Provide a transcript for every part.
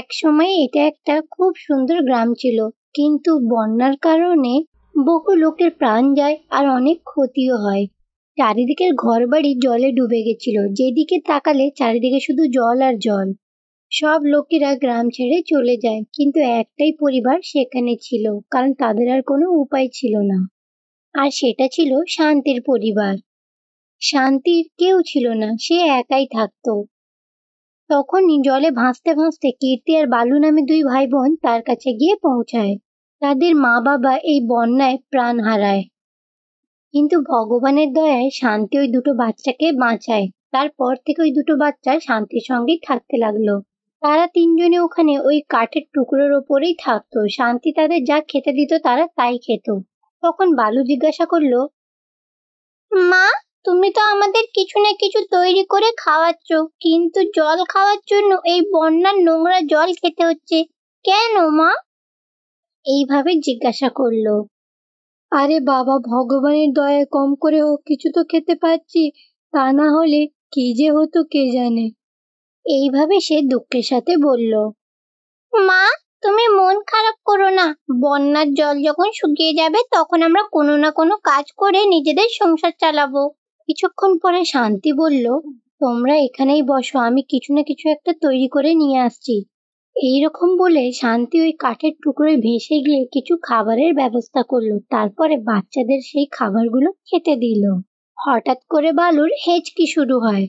একসময় এটা একটা খুব সুন্দর গ্রাম ছিল কিন্তু বন্যার কারণে বহু লোকের প্রাণ যায় আর অনেক ক্ষতিও হয় চারিদিকের ঘরবাড়ি জলে ডুবে গেছিল যেদিকে তাকালে চারিদিকে শুধু জল আর জল সব লোকেরা গ্রাম ছেড়ে চলে যায় কিন্তু একটাই পরিবার সেখানে ছিল কারণ তাদের আর কোনো উপায় ছিল না আর সেটা ছিল শান্তির পরিবার শান্তির কেউ ছিল না সে একাই থাকতো তখনই জলে ভাসতে ভাসতে কীর্তি আর বালু নামে দুই ভাই বোন তার কাছে গিয়ে পৌঁছায় তাদের মা বাবা এই বন্যায় প্রাণ হারায় কিন্তু ভগবানের দয়ায় শান্তি ওই দুটো বাচ্চাকে বাঁচায় তারপর থেকে ওই দুটো বাচ্চা শান্তির সঙ্গেই থাকতে লাগলো তারা তিনজনে ওখানে ওই কাঠের টুকরোর ওপরেই থাকতো শান্তি তাদের যা খেতে দিত তারা তাই খেত তখন বালু জিজ্ঞাসা করলো মা তুমি তো আমাদের কিছু না কিছু তৈরি করে খাওয়াচ্ছ কিন্তু জল খাওয়ার জন্য এই বন্যার নোংরা জল খেতে হচ্ছে কেন মা এইভাবে জিজ্ঞাসা করলো আরে বাবা ভগবানের দয়া কম করে হোক কিছু তো খেতে পাচ্ছি তা না হলে কি যে হতো কে জানে এইভাবে সে দুঃখের সাথে বলল মা তুমি মন খারাপ করো না বন্যার জল যখন শুকিয়ে যাবে তখন আমরা কোনো না কোনো কাজ করে নিজেদের সংসার চালাবো কিছুক্ষণ পরে শান্তি বলল তোমরা এখানেই বসো আমি কিছু না কিছু একটা তৈরি করে নিয়ে আসছি এইরকম বলে শান্তি ওই কাঠের টুকরোয় ভেসে গিয়ে কিছু খাবারের ব্যবস্থা করলো তারপরে বাচ্চাদের সেই খাবারগুলো খেতে দিল হঠাৎ করে বালুর হেঁচকি শুরু হয়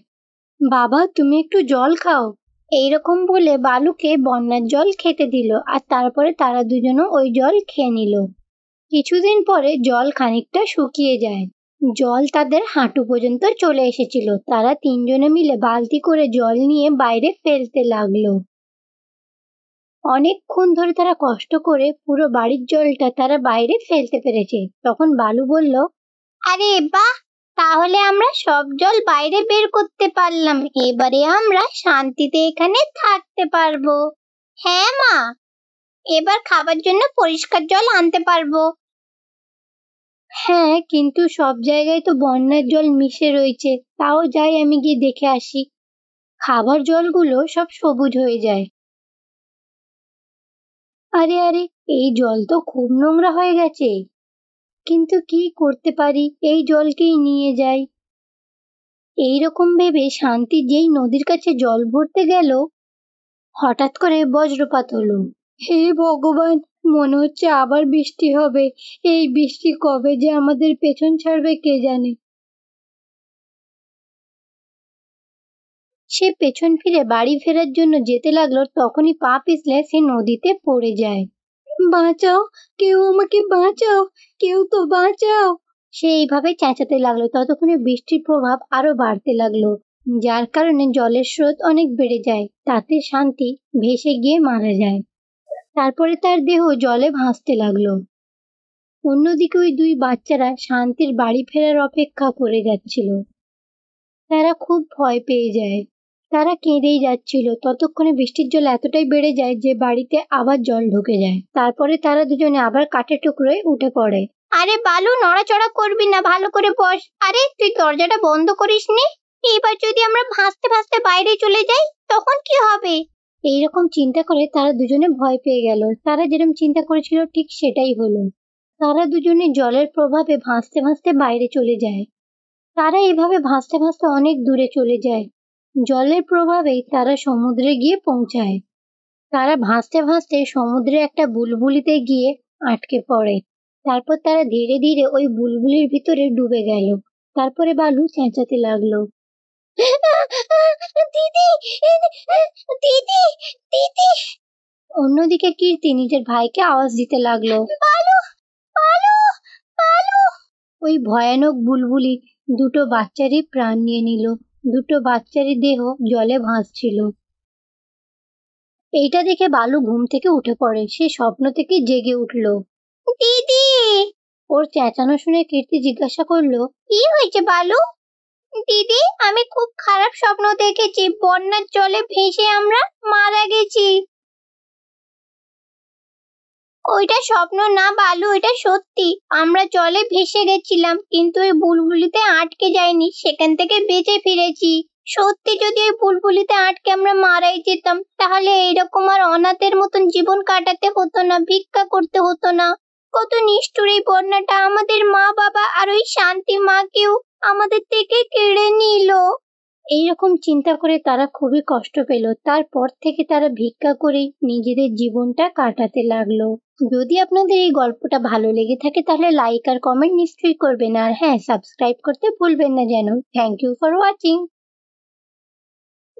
বাবা তুমি একটু জল খাও এইরকম বলে বালুকে বন্যার জল খেতে দিল আর তারপরে তারা দুজনও ওই জল খেয়ে নিল কিছুদিন পরে জল খানিকটা শুকিয়ে যায় জল তাদের হাঁটু পর্যন্ত চলে এসেছিল তারা তিনজনে মিলে বালতি করে জল নিয়ে বাইরে ফেলতে লাগলো অনেকক্ষণ ধরে তারা কষ্ট করে পুরো বাড়ির জলটা তারা বাইরে ফেলতে পেরেছে তখন বালু বলল আরে বাহ তাহলে আমরা সব জল বাইরে বের করতে পারলাম এবারে আমরা শান্তিতে এখানে থাকতে পারবো হ্যাঁ মা এবার খাবার জন্য পরিষ্কার জল আনতে পারবো হ্যাঁ কিন্তু সব জায়গায় তো বন্যার জল মিশে রয়েছে তাও যাই আমি গিয়ে দেখে আসি খাবার জলগুলো সব সবুজ হয়ে যায় আরে আরে এই জল তো খুব নোংরা হয়ে গেছে কিন্তু কি করতে পারি এই জলকেই নিয়ে যাই এই রকম ভেবে শান্তি যেই নদীর কাছে জল ভরতে গেল হঠাৎ করে বজ্রপাত হলো হে ভগবান মনে হচ্ছে আবার বৃষ্টি হবে এই বৃষ্টি কবে যে আমাদের পেছন ছাড়বে কে জানে সে পেছন ফিরে বাড়ি ফেরার জন্য যেতে লাগলো তখনই পা পিছলে সে নদীতে পড়ে যায় বাঁচাও কেউ আমাকে বাঁচাও কেউ তো বাঁচাও সে এইভাবে চেঁচাতে লাগলো ততক্ষণে বৃষ্টির প্রভাব আরো বাড়তে লাগলো যার কারণে জলের স্রোত অনেক বেড়ে যায় তাতে শান্তি ভেসে গিয়ে মারা যায় তারপরে তার দেহ জলে ভাসতে লাগলো অন্যদিকে ওই দুই বাচ্চারা শান্তির বাড়ি ফেরার অপেক্ষা করে যাচ্ছিল তারা খুব ভয় পেয়ে যায় তারা কেঁদেই যাচ্ছিল ততক্ষণে বৃষ্টির জল এতটাই বেড়ে যায় যে বাড়িতে আবার জল ঢুকে যায় তারপরে তারা দুজনে আবার কাঠের টুকরোয় উঠে পড়ে আরে বালু নড়াচড়া করবি না ভালো করে বস আরে তুই দরজাটা বন্ধ করিস নি এবার যদি আমরা ভাসতে ভাসতে বাইরে চলে যাই তখন কি হবে এইরকম চিন্তা করে তারা দুজনে ভয় পেয়ে গেল তারা যেরকম চিন্তা করেছিল ঠিক সেটাই হলো তারা দুজনে জলের প্রভাবে ভাসতে ভাসতে বাইরে চলে যায় তারা এভাবে ভাসতে ভাসতে অনেক দূরে চলে যায় জলের প্রভাবেই তারা সমুদ্রে গিয়ে পৌঁছায় তারা ভাসতে ভাসতে সমুদ্রে একটা বুলবুলিতে গিয়ে আটকে পড়ে তারপর তারা ধীরে ধীরে ওই বুলবুলির ভিতরে ডুবে গেল তারপরে বালু চেঁচাতে লাগলো দিদি দিদি দিদি অন্যদিকে কীর্তি নিজের ভাইকে আওয়াজ দিতে লাগলো ওই ভয়ানক বুলবুলি দুটো বাচ্চারই প্রাণ নিয়ে নিল দুটো বাচ্চারই দেহ জলে ভাসছিল এইটা দেখে বালু ঘুম থেকে উঠে পড়ে সে স্বপ্ন থেকে জেগে উঠল দিদি ওর চেঁচানো শুনে কীর্তি জিজ্ঞাসা করলো কি হয়েছে বালু দিদি আমি খুব খারাপ স্বপ্ন দেখেছি বন্যার জলে ভেসে আমরা মারা গেছি ওইটা স্বপ্ন না বালু এটা সত্যি আমরা জলে ভেসে গেছিলাম কিন্তু ওই বুলবুলিতে আটকে যায়নি সেখান থেকে বেঁচে ফিরেছি সত্যি যদি ওই বুলবুলিতে আটকে আমরা মারাই যেতাম তাহলে এইরকম আর অনাথের মতন জীবন কাটাতে হতো না ভিক্ষা করতে হতো না কত নিষ্ঠুর এই বন্যাটা আমাদের মা বাবা আর ওই শান্তি মাকেও আমাদের থেকে কেড়ে নিল এইরকম চিন্তা করে তারা খুবই কষ্ট পেল তারপর থেকে তারা ভিক্ষা করে নিজেদের জীবনটা কাটাতে লাগলো যদি আপনাদের এই গল্পটা ভালো লেগে থাকে তাহলে লাইক আর কমেন্ট নিশ্চয়ই করবেন আর হ্যাঁ সাবস্ক্রাইব করতে ভুলবেন না যেন থ্যাংক ইউ ফর ওয়াচিং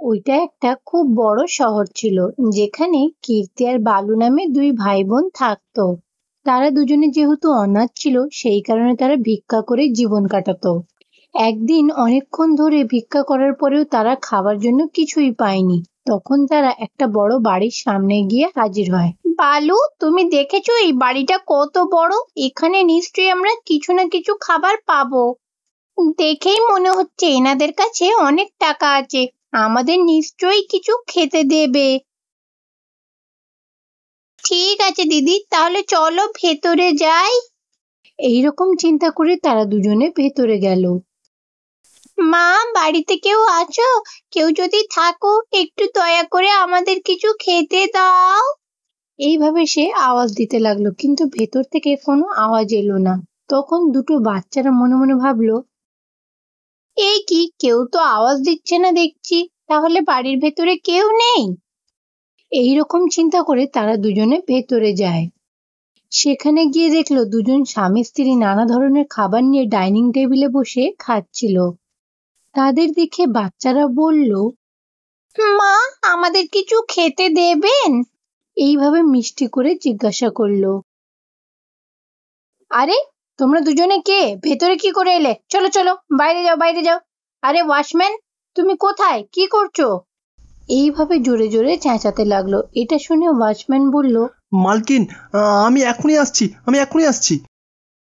ওইটা একটা খুব বড় শহর ছিল যেখানে কীর্তি আর বালু নামে দুই ভাই বোন থাকতো তারা দুজনে যেহেতু অনাথ ছিল সেই কারণে তারা ভিক্ষা করে জীবন কাটাতো একদিন অনেকক্ষণ ধরে ভিক্ষা করার পরেও তারা খাবার জন্য কিছুই পায়নি তখন তারা একটা বড় বাড়ির সামনে গিয়ে হাজির হয় বালু তুমি দেখেছ এই বাড়িটা কত বড় এখানে নিশ্চয়ই আমরা কিছু না কিছু খাবার পাবো দেখেই মনে হচ্ছে এনাদের কাছে অনেক টাকা আছে আমাদের নিশ্চয়ই কিছু খেতে দেবে ঠিক আছে দিদি তাহলে চলো ভেতরে যাই এইরকম চিন্তা করে তারা দুজনে ভেতরে গেল মা বাড়িতে কেউ আছো কেউ যদি থাকো একটু দয়া করে আমাদের কিছু খেতে দাও এইভাবে সে আওয়াজ দিতে লাগলো কিন্তু ভেতর থেকে কোনো আওয়াজ এলো না তখন দুটো বাচ্চারা মনে মনে ভাবলো এই কি কেউ তো আওয়াজ দিচ্ছে না দেখছি তাহলে বাড়ির ভেতরে কেউ নেই এই রকম চিন্তা করে তারা দুজনে ভেতরে যায় সেখানে গিয়ে দেখলো দুজন স্বামী স্ত্রী নানা ধরনের খাবার নিয়ে ডাইনিং টেবিলে বসে খাচ্ছিল তাদের দেখে বাচ্চারা বলল মা আমাদের কিছু খেতে দেবেন এইভাবে মিষ্টি করে জিজ্ঞাসা করলো আরে তোমরা দুজনে কে ভেতরে কি করে এলে চলো চলো বাইরে যাও বাইরে যাও আরে ওয়াশম্যান তুমি কোথায় কি করছো এইভাবে জোরে জোরে চেঁচাতে লাগলো এটা শুনে ওয়াচম্যান বলল মালকিন আমি এখনই আসছি আমি এখনই আসছি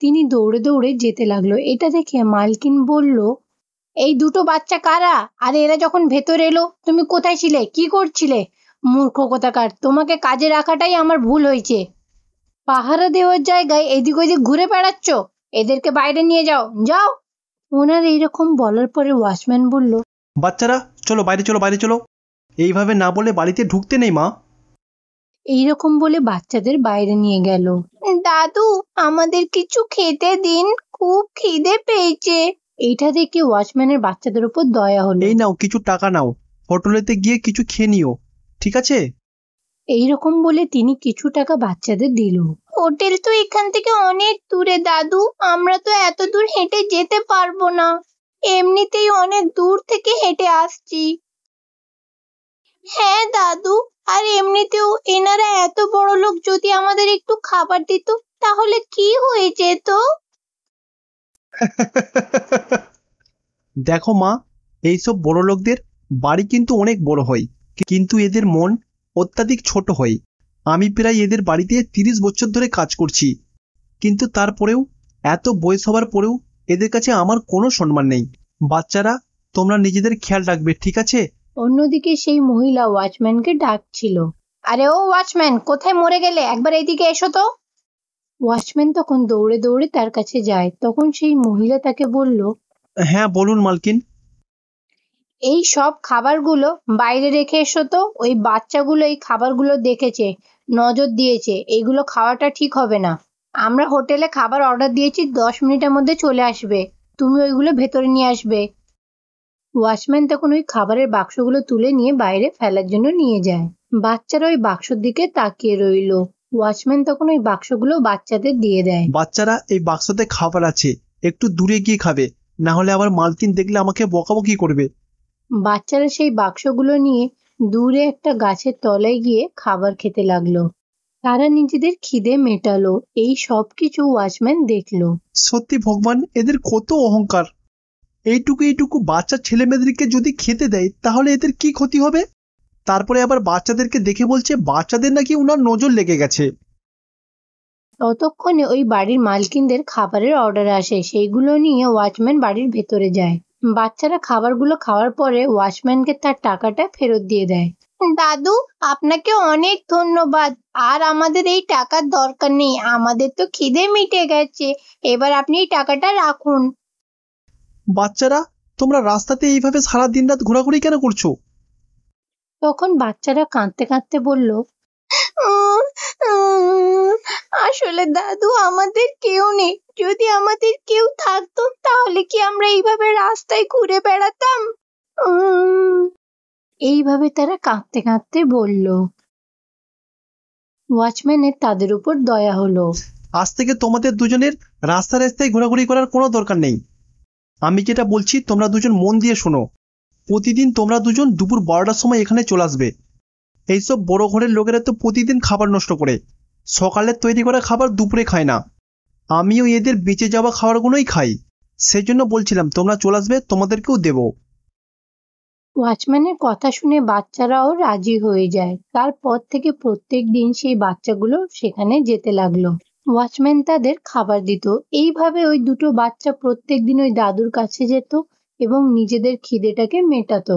তিনি দৌড়ে দৌড়ে যেতে লাগলো এটা দেখে মালকিন বলল এই দুটো বাচ্চা কারা আর এরা যখন ভেতর এলো তুমি কোথায় ছিলে কি করছিলে মূর্খ কোথাকার তোমাকে কাজে রাখাটাই আমার ভুল হয়েছে পাহারা দেওয়ার জায়গায় এদিক ওদিক ঘুরে বেড়াচ্ছ এদেরকে বাইরে নিয়ে যাও যাও ওনার এইরকম বলার পরে ওয়াচম্যান বলল বাচ্চারা চলো বাইরে চলো বাইরে চলো এইভাবে না বলে বাড়িতে ঢুকতে নেই মা এইরকম বলে বাচ্চাদের বাইরে নিয়ে গেল দাদু আমাদের কিছু খেতে দিন খুব খিদে পেয়েছে এইটা দেখে ওয়াচম্যানের বাচ্চাদের উপর দয়া হলো এই নাও কিছু টাকা নাও হোটেলেতে গিয়ে কিছু খেয়ে নিও ঠিক আছে এইরকম বলে তিনি কিছু টাকা বাচ্চাদের দিল হোটেল তো এখান থেকে অনেক দূরে দাদু আমরা তো এত দূর হেঁটে যেতে পারবো না এমনিতেই অনেক দূর থেকে হেঁটে আসছি হ্যাঁ দাদু আর এমনিতেও এনারা এত বড় লোক যদি আমাদের একটু খাবার দিত তাহলে কি হয়ে যেত দেখো মা এইসব বড় লোকদের বাড়ি কিন্তু অনেক বড় হয় কিন্তু এদের মন অত্যাধিক ছোট হয় আমি প্রায় এদের বাড়িতে তিরিশ বছর ধরে কাজ করছি কিন্তু তারপরেও এত বয়স হওয়ার পরেও এদের কাছে আমার কোনো সম্মান নেই বাচ্চারা তোমরা নিজেদের খেয়াল রাখবে ঠিক আছে অন্যদিকে সেই মহিলা ওয়াচম্যানকে ডাকছিল আরে ও ওয়াচম্যান কোথায় মরে গেলে একবার এইদিকে এসো তো ওয়াচম্যান তখন দৌড়ে দৌড়ে তার কাছে যায় তখন সেই মহিলা তাকে বলল হ্যাঁ বলুন মালকিন এই সব খাবারগুলো বাইরে রেখে এসো তো ওই বাচ্চাগুলো এই খাবারগুলো দেখেছে নজর দিয়েছে এগুলো খাওয়াটা ঠিক হবে না আমরা হোটেলে খাবার অর্ডার দিয়েছি দশ মিনিটের মধ্যে চলে আসবে তুমি ওইগুলো ভেতরে নিয়ে আসবে ওয়াচম্যান তখন ওই খাবারের বাক্সগুলো তুলে নিয়ে বাইরে ফেলার জন্য নিয়ে যায় বাচ্চারা ওই বাক্সর দিকে তাকিয়ে রইল ওয়াচম্যান তখন ওই বাক্সগুলো বাচ্চাদের দিয়ে দেয় বাচ্চারা এই বাক্সতে খাবার আছে একটু দূরে গিয়ে খাবে না হলে আবার মালকিন দেখলে আমাকে বকাবকি করবে বাচ্চারা সেই বাক্সগুলো নিয়ে দূরে একটা গাছের তলায় গিয়ে খাবার খেতে লাগলো তারা নিজেদের খিদে মেটালো এই সব কিছু ওয়াচম্যান দেখলো সত্যি ভগবান এদের কত অহংকার এইটুকু এইটুকু বাচ্চা ছেলে মেয়েদেরকে যদি খেতে দেয় তাহলে এদের কি ক্ষতি হবে তারপরে আবার বাচ্চাদেরকে দেখে বলছে বাচ্চাদের নাকি উনার নজর লেগে গেছে ততক্ষণে ওই বাড়ির মালকিনদের খাবারের অর্ডার আসে সেইগুলো নিয়ে ওয়াচম্যান বাড়ির ভেতরে যায় বাচ্চারা খাবারগুলো খাওয়ার পরে ওয়াচম্যানকে তার টাকাটা ফেরত দিয়ে দেয় দাদু আপনাকে অনেক ধন্যবাদ আর আমাদের এই টাকার দরকার নেই আমাদের তো খিদে মিটে গেছে এবার আপনি এই টাকাটা রাখুন বাচ্চারা তোমরা রাস্তাতে এইভাবে সারা দিন রাত ঘোরাঘুরি কেন করছো তখন বাচ্চারা কাঁদতে কাঁদতে বলল আসলে দাদু আমাদের কেউ নেই যদি আমাদের কেউ থাকতো তাহলে কি আমরা এইভাবে রাস্তায় ঘুরে বেড়াতাম এইভাবে তারা কাঁদতে কাঁদতে বলল ওয়াচম্যানের তাদের উপর দয়া হলো আজ থেকে তোমাদের দুজনের রাস্তা রাস্তায় ঘোরাঘুরি করার কোনো দরকার নেই আমি যেটা বলছি তোমরা দুজন মন দিয়ে শোনো প্রতিদিন তোমরা দুজন দুপুর বারোটার সময় এখানে চলে আসবে এইসব বড় ঘরের লোকেরা তো প্রতিদিন খাবার নষ্ট করে সকালে তৈরি করা খাবার দুপুরে খায় না আমিও এদের বেঁচে যাওয়া খাবারগুলোই খাই সেই জন্য বলছিলাম তোমরা চলে আসবে তোমাদেরকেও দেব ওয়াচম্যানের কথা শুনে বাচ্চারাও রাজি হয়ে যায় তারপর থেকে প্রত্যেক দিন সেই বাচ্চাগুলো সেখানে যেতে লাগলো ওয়াচম্যান তাদের খাবার দিত এইভাবে ওই দুটো বাচ্চা প্রত্যেক দিন ওই দাদুর কাছে যেত এবং নিজেদের খিদেটাকে মেটাতো